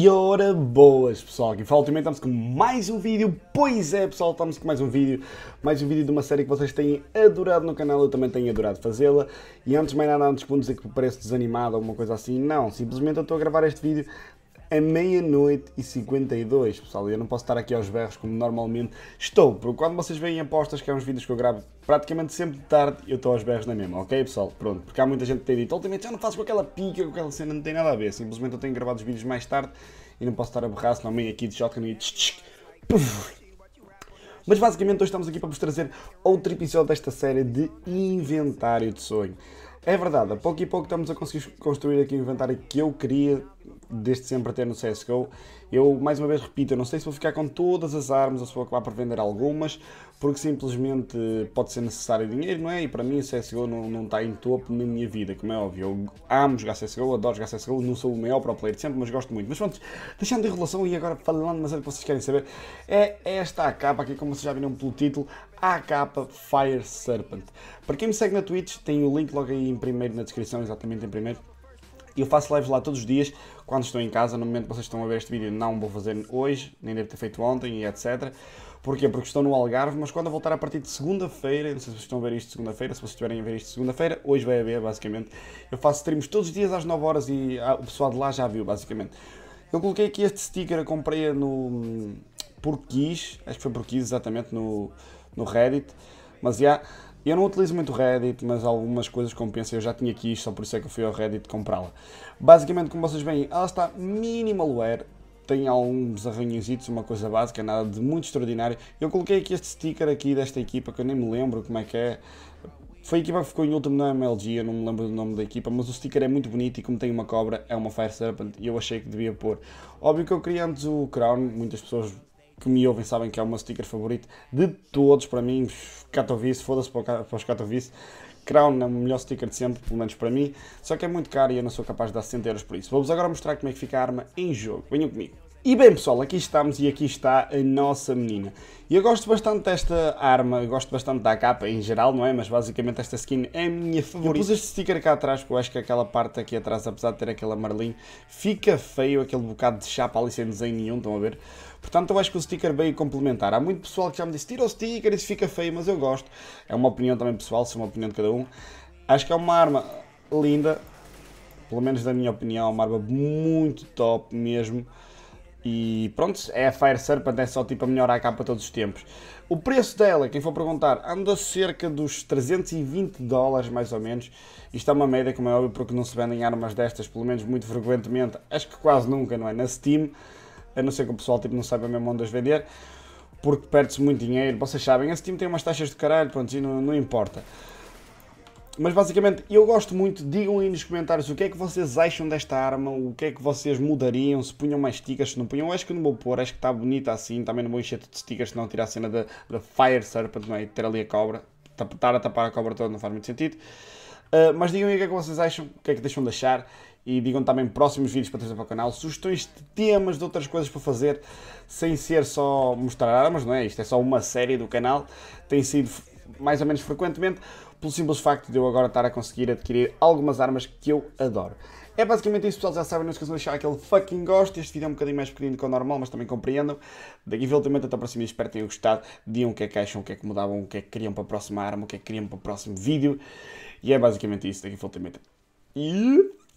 E ora boas pessoal, aqui fala também estamos com mais um vídeo, pois é pessoal, estamos com mais um vídeo, mais um vídeo de uma série que vocês têm adorado no canal, eu também tenho adorado fazê-la, e antes de mais nada, antes de dizer que parece desanimado ou alguma coisa assim, não, simplesmente eu estou a gravar este vídeo a meia-noite e 52. Pessoal, eu não posso estar aqui aos berros como normalmente estou, porque quando vocês veem apostas, que é uns vídeos que eu gravo praticamente sempre de tarde, eu estou aos berros na mesma, ok pessoal? Pronto, porque há muita gente que tem dito, ultimamente já não faço com aquela pica, com aquela cena, não tem nada a ver. Simplesmente eu tenho gravado os vídeos mais tarde e não posso estar a berrar, senão meio aqui de shotgun e tch, tch, puf, mas basicamente hoje estamos aqui para vos trazer outro episódio desta série de inventário de sonho. É verdade, a pouco e pouco estamos a conseguir construir aqui o inventário que eu queria desde sempre até no CSGO. Eu, mais uma vez, repito, eu não sei se vou ficar com todas as armas ou se vou acabar por vender algumas, porque simplesmente pode ser necessário dinheiro, não é? E para mim o CSGO não, não está em topo na minha vida, como é óbvio. Eu amo jogar CSGO, adoro jogar CSGO, não sou o maior pro player de sempre, mas gosto muito. Mas pronto, deixando de relação e agora falando, mas é o que vocês querem saber, é, é esta a capa aqui, como vocês já viram pelo título, a capa Fire Serpent. Para quem me segue na Twitch, tem o link logo aí em primeiro na descrição, exatamente em primeiro eu faço lives lá todos os dias, quando estou em casa, no momento que vocês estão a ver este vídeo, não vou fazer hoje, nem devo ter feito ontem e etc. Porquê? Porque estou no Algarve, mas quando eu voltar a partir de segunda-feira, não sei se vocês estão a ver isto segunda-feira, se vocês estiverem a ver isto segunda-feira, hoje vai haver, basicamente. Eu faço streams todos os dias às 9 horas e ah, o pessoal de lá já viu, basicamente. Eu coloquei aqui este sticker, comprei no. Hum, Porquis, acho que foi Porquis exatamente, no, no Reddit, mas já. Yeah, eu não utilizo muito Reddit, mas algumas coisas compensam. Eu já tinha aqui isto, só por isso é que eu fui ao Reddit comprá-la. Basicamente, como vocês veem, ela está minimalware, tem alguns arranhões, uma coisa básica, nada de muito extraordinário. Eu coloquei aqui este sticker aqui desta equipa, que eu nem me lembro como é que é. Foi a equipa que ficou em último na MLG, eu não me lembro do nome da equipa, mas o sticker é muito bonito e como tem uma cobra, é uma Fire Serpent e eu achei que devia pôr. Óbvio que eu queria antes o Crown, muitas pessoas que me ouvem sabem que é o meu sticker favorito de todos, para mim, Katowice, foda-se para os Katowice. Crown é o melhor sticker de sempre, pelo menos para mim, só que é muito caro e eu não sou capaz de dar 60 euros por isso. Vou-vos agora mostrar como é que fica a arma em jogo. Venham comigo. E bem pessoal, aqui estamos e aqui está a nossa menina. E eu gosto bastante desta arma, gosto bastante da capa em geral, não é? Mas basicamente esta skin é a minha favorita. Eu pus este sticker cá atrás porque eu acho que aquela parte aqui atrás, apesar de ter aquele amarelinho, fica feio aquele bocado de chapa ali sem desenho nenhum, estão a ver? Portanto, eu acho que o sticker veio complementar. Há muito pessoal que já me disse, tira o sticker, isso fica feio, mas eu gosto. É uma opinião também pessoal, se é uma opinião de cada um. Acho que é uma arma linda, pelo menos da minha opinião, é uma arma muito top mesmo. E pronto, é a Fire Serpent, é só tipo a melhor AK para todos os tempos. O preço dela, quem for perguntar, anda cerca dos 320 dólares mais ou menos. Isto é uma média, como é óbvio, porque não se vendem armas destas, pelo menos muito frequentemente, acho que quase nunca, não é? Na Steam, a não ser que o pessoal tipo, não saiba mesmo onde as vender, porque perde-se muito dinheiro. Vocês sabem, a Steam tem umas taxas de caralho, pronto, e não, não importa. Mas basicamente, eu gosto muito, digam aí nos comentários o que é que vocês acham desta arma, o que é que vocês mudariam, se punham mais stickers, se não punham. acho que não vou pôr, acho que está bonita assim, também não vou encher de stickers, se não tirar a cena da, Fire Serpent, não é? E ter ali a cobra, estar a tapar a cobra toda não faz muito sentido. Uh, mas digam aí o que é que vocês acham, o que é que deixam de achar e digam também próximos vídeos para trazer para o canal, sugestões de temas de outras coisas para fazer, sem ser só mostrar armas, não é? Isto é só uma série do canal, tem sido mais ou menos frequentemente, pelo simples facto de eu agora estar a conseguir adquirir algumas armas que eu adoro. É basicamente isso, pessoal. Já sabem, não esqueçam de deixar aquele fucking gosto. Este vídeo é um bocadinho mais pequenino que o normal, mas também compreendam. Daqui eventualmente até para cima. Espero que tenham gostado. Diam o que é que acham, o que é que mudavam, o que é que queriam para a próxima arma, o que é que queriam para o próximo vídeo. E é basicamente isso. Daqui eventualmente E.